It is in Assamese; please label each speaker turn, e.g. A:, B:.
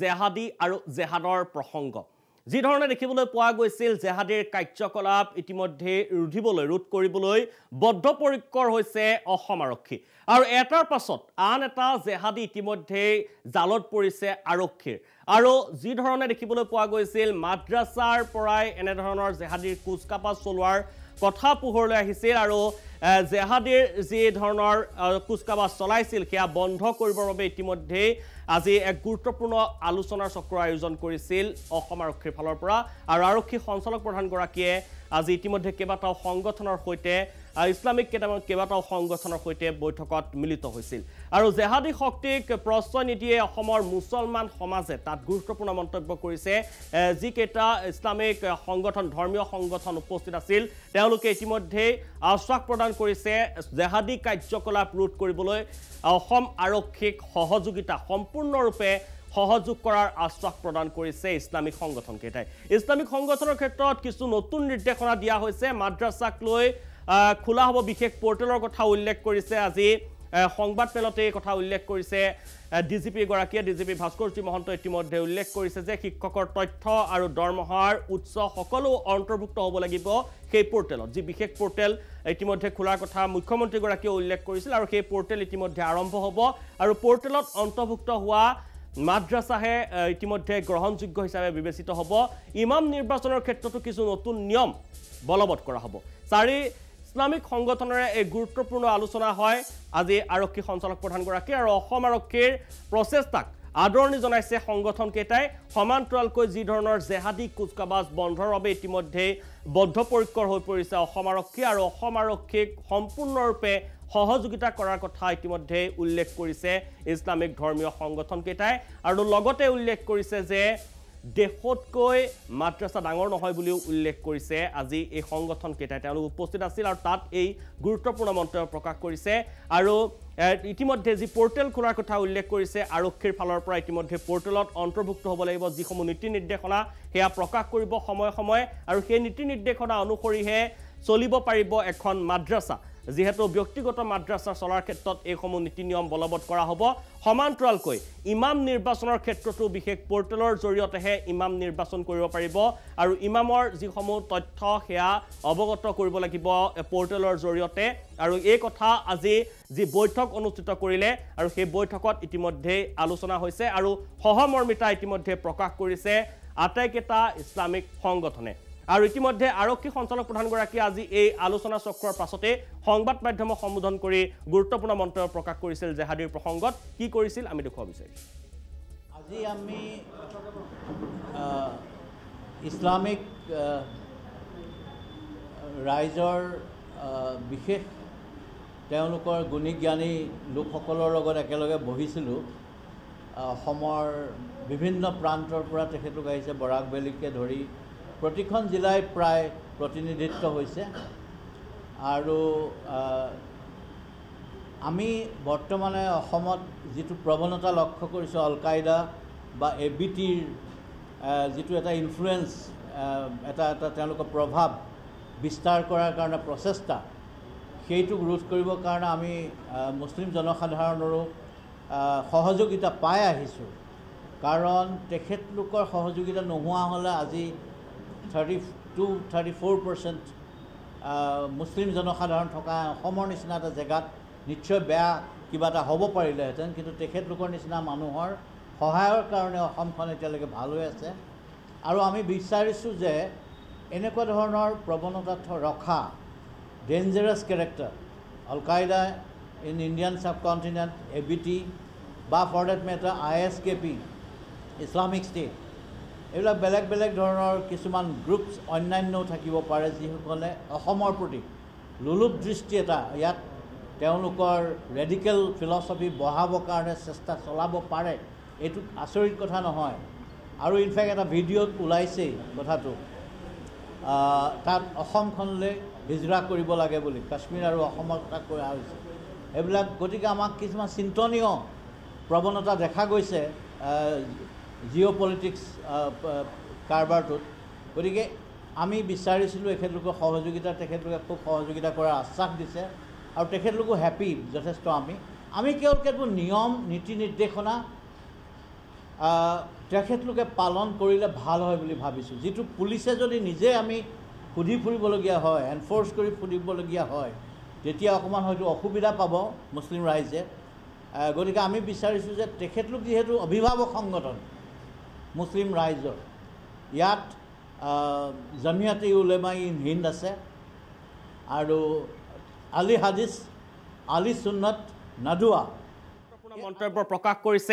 A: জেহাদী আৰু জেহাদৰ প্ৰসংগ যি ধৰণে দেখিবলৈ পোৱা গৈছিল জেহাদীৰ কাৰ্যকলাপ ইতিমধ্যে ৰুধিবলৈ ৰোধ কৰিবলৈ বদ্ধপৰিক্ৰৰ হৈছে অসম আৰক্ষী আৰু এটাৰ পাছত আন এটা জেহাদী ইতিমধ্যে জালত পৰিছে আৰক্ষীৰ আৰু যি ধৰণে দেখিবলৈ পোৱা গৈছিল মাদ্ৰাছাৰ পৰাই এনেধৰণৰ জেহাদীৰ কুচকাপাজ চলোৱাৰ কথা পোহৰলৈ আহিছিল আৰু জেহাদীৰ যি ধৰণৰ কুচকাবাজ চলাইছিল সেয়া বন্ধ কৰিবৰ বাবে ইতিমধ্যেই আজি এক গুৰুত্বপূৰ্ণ আলোচনাৰ চক্ৰ আয়োজন কৰিছিল অসম আৰক্ষীৰ ফালৰ পৰা আৰু আৰক্ষী সঞ্চালক প্ৰধানগৰাকীয়ে আজি ইতিমধ্যে কেইবাটাও সংগঠনৰ সৈতে আৰু ইছলামিক কেইটামান কেইবাটাও সংগঠনৰ সৈতে বৈঠকত মিলিত হৈছিল আৰু জেহাদী শক্তিক প্ৰশ্ৰয় নিদিয়ে অসমৰ মুছলমান সমাজে তাত গুৰুত্বপূৰ্ণ মন্তব্য কৰিছে যিকেইটা ইছলামিক সংগঠন ধৰ্মীয় সংগঠন উপস্থিত আছিল তেওঁলোকে ইতিমধ্যেই আশ্বাস প্ৰদান কৰিছে জেহাদী কাৰ্যকলাপ ৰোধ কৰিবলৈ অসম আৰক্ষীক সহযোগিতা সম্পূৰ্ণৰূপে সহযোগ কৰাৰ আশ্বাস প্ৰদান কৰিছে ইছলামিক সংগঠনকেইটাই ইছলামিক সংগঠনৰ ক্ষেত্ৰত কিছু নতুন নিৰ্দেশনা দিয়া হৈছে মাদ্ৰাছাক লৈ খোলা হ'ব বিশেষ পৰ্টেলৰ কথা উল্লেখ কৰিছে আজি সংবাদমেলতে এই কথা উল্লেখ কৰিছে ডি জি পিগৰাকীয়ে ডি জি পি ভাস্কৰজী মহন্ত ইতিমধ্যে উল্লেখ কৰিছে যে শিক্ষকৰ তথ্য আৰু দৰমহাৰ উৎস সকলো অন্তৰ্ভুক্ত হ'ব লাগিব সেই পৰ্টেলত যি বিশেষ পৰ্টেল ইতিমধ্যে খোলাৰ কথা মুখ্যমন্ত্ৰীগৰাকীয়ে উল্লেখ কৰিছিল আৰু সেই পৰ্টেল ইতিমধ্যে আৰম্ভ হ'ব আৰু পৰ্টেলত অন্তৰ্ভুক্ত হোৱা মাদ্ৰাছাহে ইতিমধ্যে গ্ৰহণযোগ্য হিচাপে বিবেচিত হ'ব ইমাম নিৰ্বাচনৰ ক্ষেত্ৰতো কিছু নতুন নিয়ম বলবৎ কৰা হ'ব চাৰি ইসলামিক সংগঠনেৰ এই গুৰুত্বপূৰ্ণ আলোচনা হয় আজি আৰক্ষী সঞ্চালক প্ৰধানগী আৰ আৰক্ষীৰ প্ৰচেষ্টাক আদৰণি জানাইছে সংগঠন কেটায় সমান্তৰালক যৰণেৰ জেহাদি কুচকাবাজ বন্ধৰ ইতিমধ্যে পৰিছে অসম আৰক্ষী আৰু অসম আৰক্ষীক সম্পূৰ্ণৰূপে সহযোগিতা কৰাৰ কথা ইতিমধ্যে উল্লেখ কৰিছে ইসলামিক ধৰ্মীয় সংগঠন আৰু লগতে উল্লেখ কৰিছে যে দেশতকৈ মাদ্ৰাছা ডাঙৰ নহয় বুলিও উল্লেখ কৰিছে আজি এই সংগঠনকেইটাই তেওঁলোক উপস্থিত আছিল আৰু তাত এই গুৰুত্বপূৰ্ণ মন্তব্য প্ৰকাশ কৰিছে আৰু ইতিমধ্যে যি পৰ্টেল খোলাৰ কথা উল্লেখ কৰিছে আৰক্ষীৰ ফালৰ পৰা ইতিমধ্যে পৰ্টেলত অন্তৰ্ভুক্ত হ'ব লাগিব যিসমূহ নীতি নিৰ্দেশনা সেয়া প্ৰকাশ কৰিব সময়ে সময়ে আৰু সেই নীতি নিৰ্দেশনা অনুসৰিহে চলিব পাৰিব এখন মাদ্ৰাছা যিহেতু ব্যক্তিগত মাদ্ৰাছা চলাৰ ক্ষেত্ৰত এইসমূহ নীতি নিয়ম বলবৎ কৰা হ'ব সমান্তৰালকৈ ইমাম নিৰ্বাচনৰ ক্ষেত্ৰতো বিশেষ পৰ্টেলৰ জৰিয়তেহে ইমাম নিৰ্বাচন কৰিব পাৰিব আৰু ইমামৰ যিসমূহ তথ্য সেয়া অৱগত কৰিব লাগিব পৰ্টেলৰ জৰিয়তে আৰু এই কথা আজি যি বৈঠক অনুষ্ঠিত কৰিলে আৰু সেই বৈঠকত ইতিমধ্যেই আলোচনা হৈছে আৰু সহমৰ্মিতা ইতিমধ্যে প্ৰকাশ কৰিছে আটাইকেইটা ইছলামিক সংগঠনে আৰু ইতিমধ্যে আৰক্ষী সঞ্চালক প্ৰধানগৰাকীয়ে আজি এই আলোচনা চক্ৰৰ পাছতে সংবাদ মাধ্যমক সম্বোধন কৰি গুৰুত্বপূৰ্ণ মন্তব্য প্ৰকাশ কৰিছিল জেহাদীৰ প্ৰসংগত কি কৰিছিল আমি দেখুৱাব বিচাৰিম
B: আজি আমি ইছলামিক ৰাইজৰ বিশেষ তেওঁলোকৰ গুণী জ্ঞানী লোকসকলৰ লগত একেলগে বহিছিলোঁ অসমৰ বিভিন্ন প্ৰান্তৰ পৰা তেখেতলোক আহিছে বৰাক বেলিকে ধৰি প্ৰতিখন জিলাই প্ৰায় প্ৰতিনিধিত্ব হৈছে আৰু আমি বৰ্তমানে অসমত যিটো প্ৰৱণতা লক্ষ্য কৰিছোঁ অলকায়দা বা এ বি টিৰ যিটো এটা ইনফ্লুৱেঞ্চ এটা এটা তেওঁলোকৰ প্ৰভাৱ বিস্তাৰ কৰাৰ কাৰণে প্ৰচেষ্টা সেইটোক ৰোধ কৰিবৰ কাৰণে আমি মুছলিম জনসাধাৰণৰো সহযোগিতা পাই আহিছোঁ কাৰণ তেখেতলোকৰ সহযোগিতা নোহোৱা হ'লে আজি thirty two thirty four percent মুছলিম জনসাধাৰণ থকা অসমৰ নিচিনা এটা জেগাত নিশ্চয় বেয়া কিবা এটা হ'ব পাৰিলেহেঁতেন কিন্তু তেখেতলোকৰ নিচিনা মানুহৰ সহায়ৰ কাৰণে অসমখন এতিয়ালৈকে ভাল হৈ আছে আৰু আমি বিচাৰিছোঁ যে এনেকুৱা ধৰণৰ প্ৰৱণতা ৰখা dangerous character al Qaeda in Indian subcontinent A B T বা for that matter I S K P Islamic State এইবিলাক বেলেগ বেলেগ ধৰণৰ কিছুমান গ্ৰুপছ অন্যান্যও থাকিব পাৰে যিসকলে অসমৰ প্ৰতি লোলোপ দৃষ্টি এটা ইয়াত তেওঁলোকৰ ৰেডিকেল ফিলচফি বঢ়াবৰ কাৰণে চেষ্টা চলাব পাৰে এইটো আচৰিত কথা নহয় আৰু ইনফেক্ট এটা ভিডিঅ'ত ওলাইছেই কথাটো তাত অসমখনলৈ হিজৰা কৰিব লাগে বুলি কাশ্মীৰ আৰু অসমৰ কথা কোৱা হৈছে সেইবিলাক গতিকে আমাক কিছুমান চিন্তনীয় প্ৰৱণতা দেখা গৈছে জিঅ পলিটিক্স কাৰবাৰটোত গতিকে আমি বিচাৰিছিলোঁ এখেতলোকৰ সহযোগিতা তেখেতলোকে খুব সহযোগিতা কৰাৰ আশ্বাস দিছে আৰু তেখেতলোকো হেপী যথেষ্ট আমি আমি কেৱল কেতবোৰ নিয়ম নীতি নিৰ্দেশনা তেখেতলোকে পালন কৰিলে ভাল হয় বুলি ভাবিছোঁ যিটো পুলিচে যদি নিজে আমি সুধি ফুৰিবলগীয়া হয় এনফৰ্চ কৰি ফুৰিবলগীয়া হয় তেতিয়া অকণমান হয়তো অসুবিধা পাব মুছলিম ৰাইজে গতিকে আমি বিচাৰিছোঁ যে তেখেতলোক যিহেতু অভিভাৱক সংগঠন মুছলিম ৰাইজৰ ইয়াত জমিয়াতে উলেমা ইন হিন্দ আছে আৰু আলি হাদিছ আলি চুন্নত নাদুৱা মন্তব্য প্ৰকাশ কৰিছে